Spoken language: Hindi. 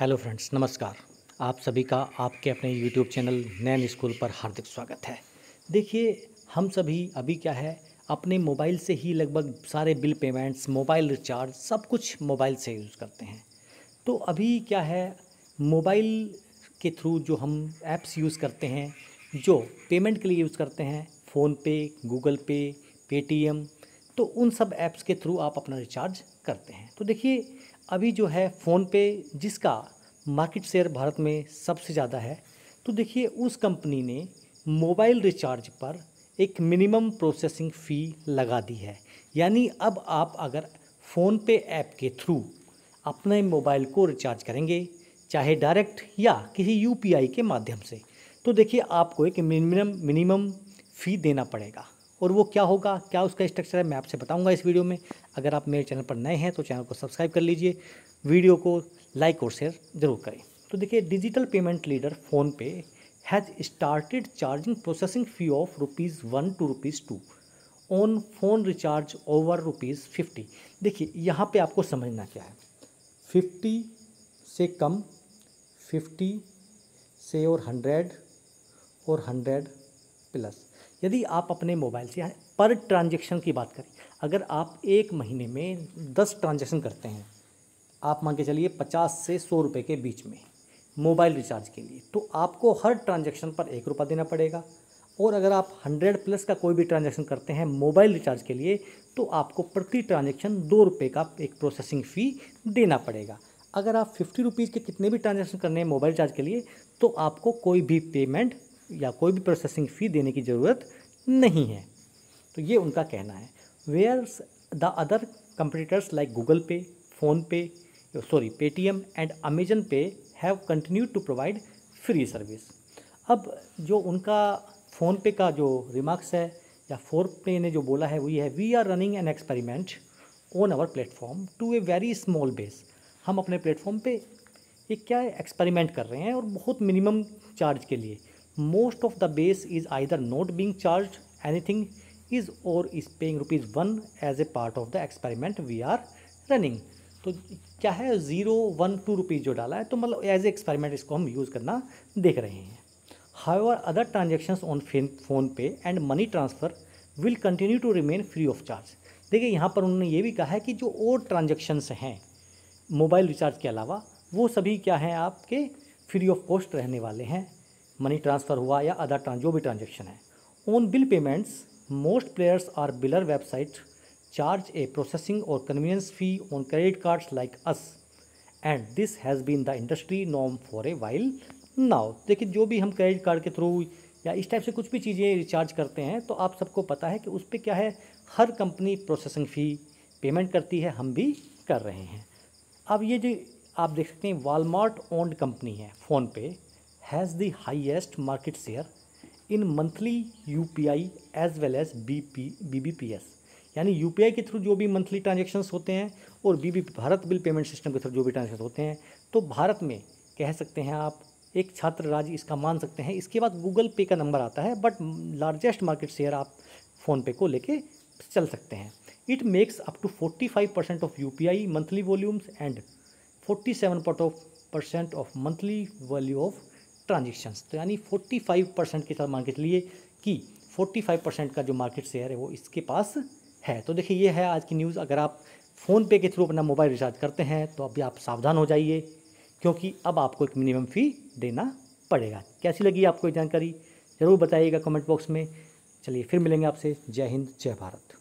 हेलो फ्रेंड्स नमस्कार आप सभी का आपके अपने यूट्यूब चैनल नैन स्कूल पर हार्दिक स्वागत है देखिए हम सभी अभी क्या है अपने मोबाइल से ही लगभग सारे बिल पेमेंट्स मोबाइल रिचार्ज सब कुछ मोबाइल से यूज़ करते हैं तो अभी क्या है मोबाइल के थ्रू जो हम ऐप्स यूज़ करते हैं जो पेमेंट के लिए यूज़ करते हैं फ़ोनपे पे गूगल पे पेटीएम तो उन सब ऐप्स के थ्रू आप अपना रिचार्ज करते हैं तो देखिए अभी जो है फ़ोनपे जिसका मार्केट शेयर भारत में सबसे ज़्यादा है तो देखिए उस कंपनी ने मोबाइल रिचार्ज पर एक मिनिमम प्रोसेसिंग फ़ी लगा दी है यानी अब आप अगर फ़ोनपे ऐप के थ्रू अपने मोबाइल को रिचार्ज करेंगे चाहे डायरेक्ट या किसी यूपीआई के माध्यम से तो देखिए आपको एक मिनिमम मिनिमम फ़ी देना पड़ेगा और वो क्या होगा क्या उसका स्ट्रक्चर है मैं आपसे बताऊंगा इस वीडियो में अगर आप मेरे चैनल पर नए हैं तो चैनल को सब्सक्राइब कर लीजिए वीडियो को लाइक और शेयर ज़रूर करें तो देखिए digital payment leader PhonePe has started charging processing fee of rupees one two rupees two on phone recharge over rupees fifty देखिए यहाँ पे आपको समझना क्या है फिफ्टी से कम फिफ्टी से और हंड्रेड और हंड्रेड प्लस यदि आप अपने मोबाइल से पर ट्रांजेक्शन की बात करें अगर आप एक महीने में दस ट्रांजेक्शन करते हैं आप मान के चलिए पचास से सौ रुपये के बीच में मोबाइल रिचार्ज के लिए तो आपको हर ट्रांजेक्शन पर एक रुपया देना पड़ेगा और अगर आप हंड्रेड प्लस का कोई भी ट्रांजेक्शन करते हैं मोबाइल रिचार्ज के लिए तो आपको प्रति ट्रांजेक्शन दो रुपये का एक प्रोसेसिंग फ़ी देना पड़ेगा अगर आप फिफ्टी रुपीज़ के कितने भी ट्रांजेक्शन करने हैं मोबाइल रिचार्ज के लिए तो आपको कोई भी पेमेंट या कोई भी प्रोसेसिंग फ़ी देने की ज़रूरत नहीं है तो ये उनका कहना है where the other competitors like Google Pay PhonePe sorry Paytm and Amazon Pay have continue to provide free service अब जो उनका फ़ोन पे का जो रिमार्क्स है या फोर पे ने जो बोला है वो ये है we are running an experiment on our platform to a very small base हम अपने प्लेटफॉर्म पे ये क्या एक्सपेरिमेंट कर रहे हैं और बहुत मिनिमम चार्ज के लिए most of the base is either not being charged anything is or is paying rupees 1 as a part of the experiment we are running तो क्या है ज़ीरो वन टू रुपीज़ जो डाला है तो मतलब एज ए एक्सपेरिमेंट इसको हम यूज़ करना देख रहे हैं how other transactions on PhonePe and money transfer will continue to remain free of charge देखिए यहाँ पर उन्होंने ये भी कहा है कि जो और ट्रांजेक्शन्स हैं मोबाइल रिचार्ज के अलावा वो सभी क्या हैं आपके फ्री ऑफ कॉस्ट रहने वाले हैं मनी ट्रांसफ़र हुआ या अदर ट्रांस जो भी ट्रांजेक्शन है on bill payments most players are biller website charge a processing और convenience fee on credit cards like us and this has been the industry नॉम फॉर ए वाइल नाउ देखिए जो भी हम क्रेडिट कार्ड के थ्रू या इस टाइप से कुछ भी चीज़ें रिचार्ज करते हैं तो आप सबको पता है कि उस पर क्या है हर कंपनी प्रोसेसिंग फ़ी पेमेंट करती है हम भी कर रहे हैं अब ये जो आप देख सकते हैं वालमार्ट ओन्ड कंपनी है PhonePe has highest market share in monthly U P I as well as B P B B P S यानी यू पी आई के थ्रू जो भी मंथली ट्रांजेक्शन्स होते हैं और B B Bharat bill payment system के थ्रू जो भी ट्रांजेक्शन होते हैं तो भारत में कह सकते हैं आप एक छात्र राज्य इसका मान सकते हैं इसके बाद गूगल पे का नंबर आता है बट लार्जेस्ट मार्केट शेयर आप फ़ोनपे को लेके चल सकते हैं it makes up to forty five percent of U P I monthly volumes and forty seven percent of monthly value of transactions तो यानी 45 परसेंट के साथ मान के चलिए कि 45 परसेंट का जो मार्केट शेयर है वो इसके पास है तो देखिए ये है आज की न्यूज़ अगर आप फ़ोन पे के थ्रू अपना मोबाइल रिचार्ज करते हैं तो अभी आप सावधान हो जाइए क्योंकि अब आपको एक मिनिमम फ़ी देना पड़ेगा कैसी लगी आपको ये जानकारी ज़रूर बताइएगा कमेंट बॉक्स में चलिए फिर मिलेंगे आपसे जय हिंद जय भारत